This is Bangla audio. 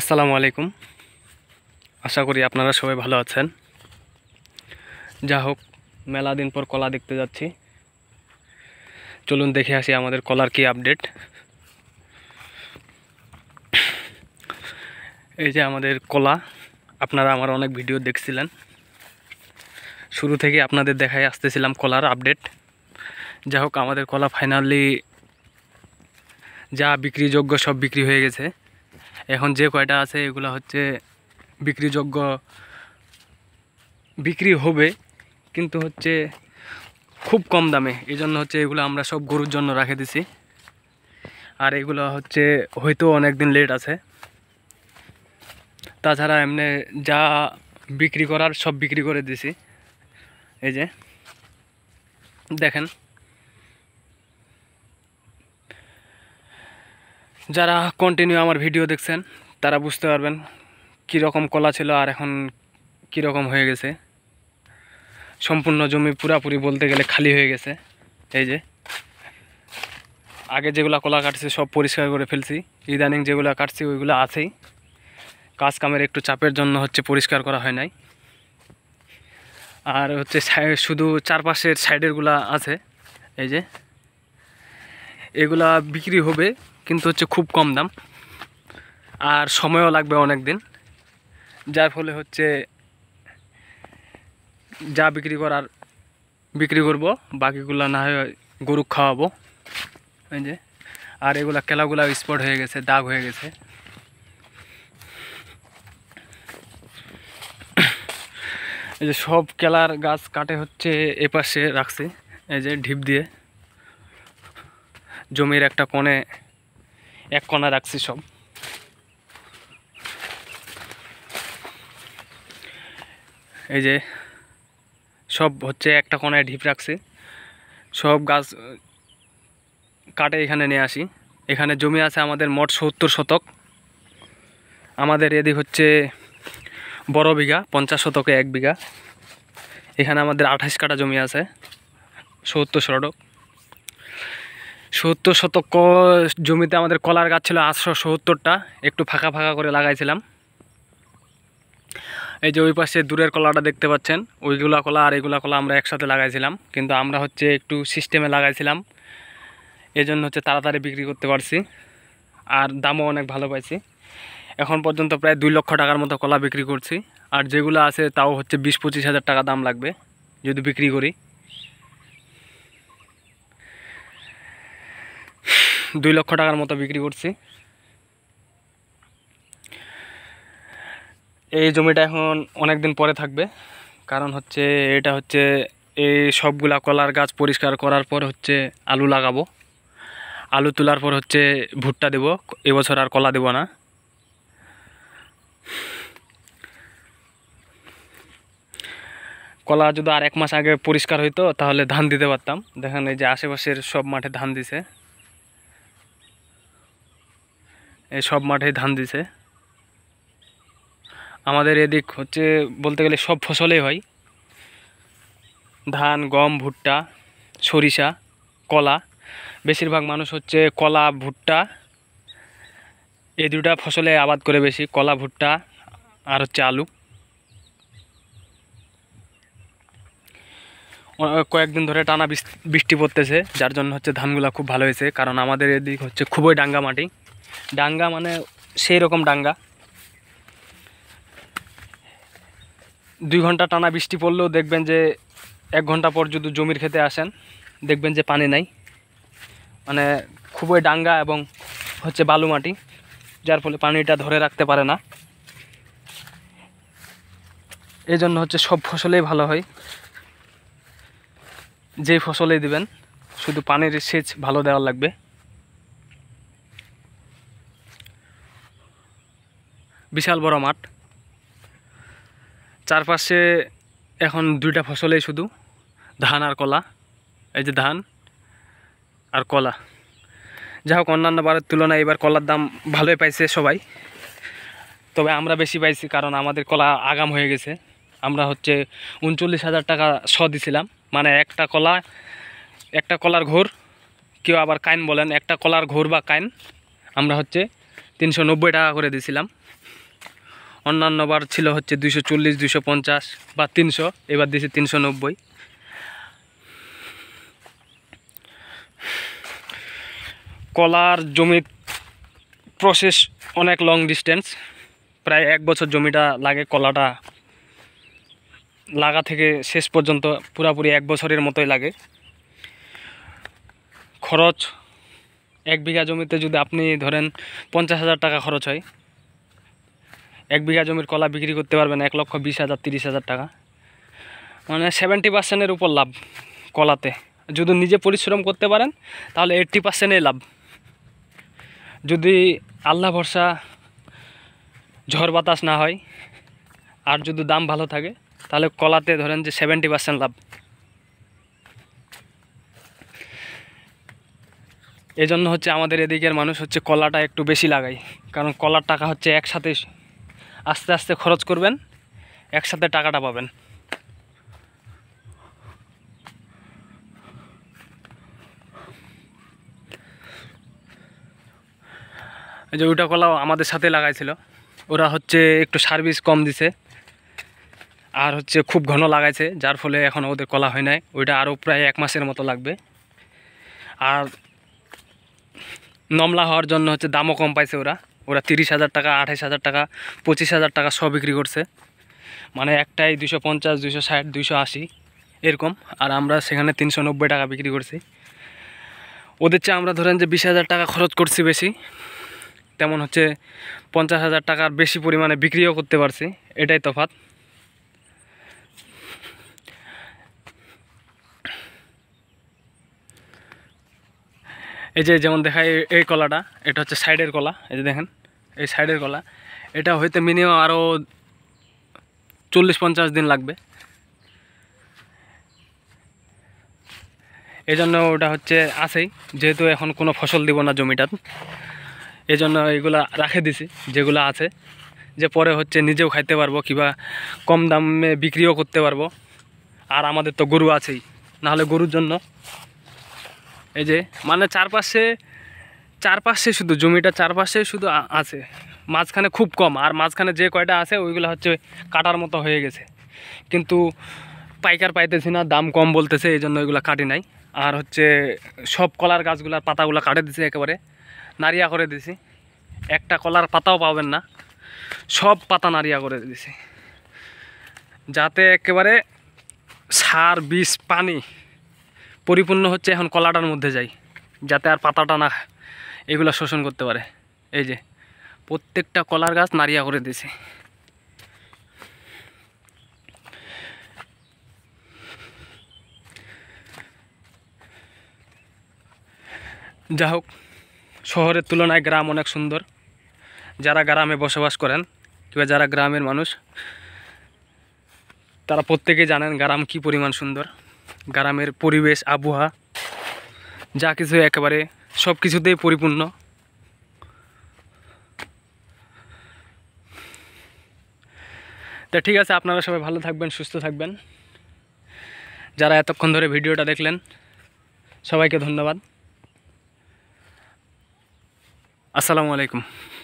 আসসালামু আলাইকুম আশা করি আপনারা সবাই ভালো আছেন যা হোক মেলা দিন পর কলা দেখতে যাচ্ছি চলুন দেখে আসি আমাদের কলার কি আপডেট এই যে আমাদের কলা আপনারা আমার অনেক ভিডিও দেখছিলেন শুরু থেকে আপনাদের দেখায় আসতেছিলাম কলার আপডেট যা হোক আমাদের কলা ফাইনালি যা বিক্রিযোগ্য সব বিক্রি হয়ে গেছে এখন যে কয়টা আছে এগুলো হচ্ছে বিক্রিযোগ্য বিক্রি হবে কিন্তু হচ্ছে খুব কম দামে এই জন্য হচ্ছে এগুলো আমরা সব গরুর জন্য রাখে দিছি আর এগুলো হচ্ছে হয়তো অনেক দিন লেট আছে তাছাড়া এমনি যা বিক্রি করার সব বিক্রি করে দিছি এই যে দেখেন যারা কন্টিনিউ আমার ভিডিও দেখছেন তারা বুঝতে পারবেন কীরকম কলা ছিল আর এখন কীরকম হয়ে গেছে সম্পূর্ণ জমি পুরাপুরি বলতে গেলে খালি হয়ে গেছে এই যে আগে যেগুলো কলা কাটছে সব পরিষ্কার করে ফেলছি ইদানিং যেগুলো কাটছি ওইগুলো আছেই কাজ কামের একটু চাপের জন্য হচ্ছে পরিষ্কার করা হয় নাই আর হচ্ছে শুধু চারপাশের সাইডেরগুলো আছে এই যে এগুলা বিক্রি হবে কিন্তু হচ্ছে খুব কম দাম আর সময়ও লাগবে অনেক দিন যার ফলে হচ্ছে যা বিক্রি করার বিক্রি করব বাকিগুলো না হয় গরু খাওয়াবো এই যে আর এগুলা কেলাগুলা স্পট হয়ে গেছে দাগ হয়ে গেছে এই যে সব কেলার গাছ কাটে হচ্ছে এপাশে রাখছি এই যে ঢিপ দিয়ে জমির একটা কোণে এক কণা রাখছি সব এই যে সব হচ্ছে একটা কোনায় ঢিপ রাখছি সব গাছ কাটে এখানে নিয়ে আসি এখানে জমি আছে আমাদের মোট সত্তর শতক আমাদের এদিক হচ্ছে বড় বিঘা পঞ্চাশ শতকে এক বিঘা এখানে আমাদের আঠাশ কাটা জমি আছে সত্তর শতক সত্তর শতক জমিতে আমাদের কলার গাছ ছিল আটশো সত্তরটা একটু ফাঁকা ফাঁকা করে লাগাইছিলাম এই যে ওই পাশে দূরের কলাটা দেখতে পাচ্ছেন ওইগুলা কলা আর এইগুলা কলা আমরা একসাথে লাগাইছিলাম কিন্তু আমরা হচ্ছে একটু সিস্টেমে লাগাইছিলাম এই জন্য হচ্ছে তাড়াতাড়ি বিক্রি করতে পারছি আর দামও অনেক ভালো পাইছি এখন পর্যন্ত প্রায় দুই লক্ষ টাকার মতো কলা বিক্রি করছি আর যেগুলো আছে তাও হচ্ছে বিশ পঁচিশ হাজার টাকা দাম লাগবে যদি বিক্রি করি দুই লক্ষ টাকার মতো বিক্রি করছি এই জমিটা এখন অনেক দিন পরে থাকবে কারণ হচ্ছে এটা হচ্ছে এই সবগুলা কলার গাছ পরিষ্কার করার পর হচ্ছে আলু লাগাবো আলু তোলার পর হচ্ছে ভুট্টা দেব এবছর আর কলা দেব না কলা যদি আর এক মাস আগে পরিষ্কার হইতো তাহলে ধান দিতে পারতাম দেখেন এই যে আশেপাশের সব মাঠে ধান দিছে সব মাঠে ধান দিছে আমাদের এদিক হচ্ছে বলতে গেলে সব ফসলেই হয় ধান গম ভুট্টা সরিষা কলা বেশিরভাগ মানুষ হচ্ছে কলা ভুট্টা এই দুটা ফসলে আবাদ করে বেশি কলা ভুট্টা আর হচ্ছে আলু কয়েকদিন ধরে টানা বৃষ্টি পড়তেছে যার জন্য হচ্ছে ধানগুলা খুব ভালো হয়েছে কারণ আমাদের এদিক হচ্ছে খুবই ডাঙ্গা মাটি ডাঙ্গা মানে সেই রকম ডাঙ্গা দুই ঘন্টা টানা বৃষ্টি পড়লেও দেখবেন যে এক ঘন্টা পর যদি জমির খেতে আসেন দেখবেন যে পানি নাই মানে খুবই ডাঙ্গা এবং হচ্ছে বালু মাটি যার ফলে পানিটা ধরে রাখতে পারে না এই জন্য হচ্ছে সব ফসলেই ভালো হয় যে ফসলেই দিবেন শুধু পানির সেচ ভালো দেওয়া লাগবে বিশাল বড় মাঠ চারপাশে এখন দুইটা ফসলেই শুধু ধান আর কলা এই যে ধান আর কলা যাই হোক অন্যান্য বারের তুলনায় এবার কলার দাম ভালোই পাইছে সবাই তবে আমরা বেশি পাইছি কারণ আমাদের কলা আগাম হয়ে গেছে আমরা হচ্ছে উনচল্লিশ হাজার টাকা শ দিছিলাম মানে একটা কলা একটা কলার ঘোর কেউ আবার কাইন বলেন একটা কলার ঘোর বা কাইন আমরা হচ্ছে তিনশো টাকা করে দিছিলাম অন্যান্য বার ছিল হচ্ছে দুশো চল্লিশ দুশো পঞ্চাশ বা তিনশো এবার দিয়েছে তিনশো নব্বই কলার জমির প্রসেস অনেক লং ডিস্টেন্স প্রায় এক বছর জমিটা লাগে কলাটা লাগা থেকে শেষ পর্যন্ত পুরাপুরি এক বছরের মতোই লাগে খরচ এক বিঘা জমিতে যদি আপনি ধরেন পঞ্চাশ হাজার টাকা খরচ হয় এক বিঘা জমির কলা বিক্রি করতে পারবেন এক লক্ষ বিশ হাজার তিরিশ হাজার টাকা মানে সেভেন্টি পার্সেন্টের উপর লাভ কলাতে যদি নিজে পরিশ্রম করতে পারেন তাহলে এইট্টি পার্সেন্টেই লাভ যদি আল্লাহ ভরসা ঝড় বাতাস না হয় আর যদি দাম ভালো থাকে তাহলে কলাতে ধরেন যে সেভেন্টি পার্সেন্ট লাভ এই জন্য হচ্ছে আমাদের এদিকের মানুষ হচ্ছে কলাটা একটু বেশি লাগায় কারণ কলার টাকা হচ্ছে একসাথে আস্তে আস্তে খরচ করবেন একসাথে টাকাটা পাবেন যে ওইটা কলাও আমাদের সাথে লাগাইছিল ওরা হচ্ছে একটু সার্ভিস কম দিছে আর হচ্ছে খুব ঘন লাগাইছে যার ফলে এখন ওদের কলা হয় নাই ওইটা আরও প্রায় এক মাসের মতো লাগবে আর নমলা হওয়ার জন্য হচ্ছে দামও কম পাইছে ওরা ওরা তিরিশ হাজার টাকা আঠাইশ হাজার টাকা পঁচিশ হাজার টাকা সব বিক্রি করছে মানে একটাই দুশো পঞ্চাশ দুশো ষাট দুশো আশি এরকম আর আমরা সেখানে তিনশো নব্বই টাকা বিক্রি করছি ওদের চেয়ে আমরা ধরেন যে বিশ হাজার টাকা খরচ করছি বেশি তেমন হচ্ছে পঞ্চাশ হাজার টাকার বেশি পরিমাণে বিক্রিও করতে পারছি এটাই তফাত এই যে যেমন দেখায় এই কলাটা এটা হচ্ছে সাইডের কলা এই যে দেখেন এই সাইডের কলা এটা হইতে মিনিমাম আরও চল্লিশ পঞ্চাশ দিন লাগবে এই জন্য ওটা হচ্ছে আসেই যেহেতু এখন কোনো ফসল দিব না জমিটার জন্য এগুলা রাখে দিছি যেগুলো আছে যে পরে হচ্ছে নিজেও খাইতে পারবো কিবা কম দামে বিক্রিও করতে পারবো আর আমাদের তো গরু আছেই নাহলে গরুর জন্য এই যে মানে চারপাশে চারপাশে শুধু জমিটা চারপাশে শুধু আছে মাঝখানে খুব কম আর মাঝখানে যে কয়টা আছে ওইগুলো হচ্ছে কাটার মতো হয়ে গেছে কিন্তু পাইকার পাইতেছি না দাম কম বলতেছে এই জন্য ওইগুলো কাটি নাই আর হচ্ছে সব কলার গাছগুলার পাতাগুলো কাটে দিছে একেবারে নারিয়া করে দিছি একটা কলার পাতাও পাবেন না সব পাতা নারিয়া করে দিছি যাতে একেবারে সার বিষ পানি পরিপূর্ণ হচ্ছে এখন কলাটার মধ্যে যাই যাতে আর পাতাটা না এগুলো শোষণ করতে পারে এই যে প্রত্যেকটা কলার গাছ নাড়িয়া করে দিছে যা হোক শহরের তুলনায় গ্রাম অনেক সুন্দর যারা গ্রামে বসবাস করেন কিংবা যারা গ্রামের মানুষ তারা প্রত্যেকে জানেন গ্রাম কি পরিমাণ সুন্দর গ্রামের পরিবেশ আবহাওয়া যা কিছু একেবারে সব কিছুতেই পরিপূর্ণ তা ঠিক আছে আপনারা সবাই ভালো থাকবেন সুস্থ থাকবেন যারা এতক্ষণ ধরে ভিডিওটা দেখলেন সবাইকে ধন্যবাদ আসসালামু আলাইকুম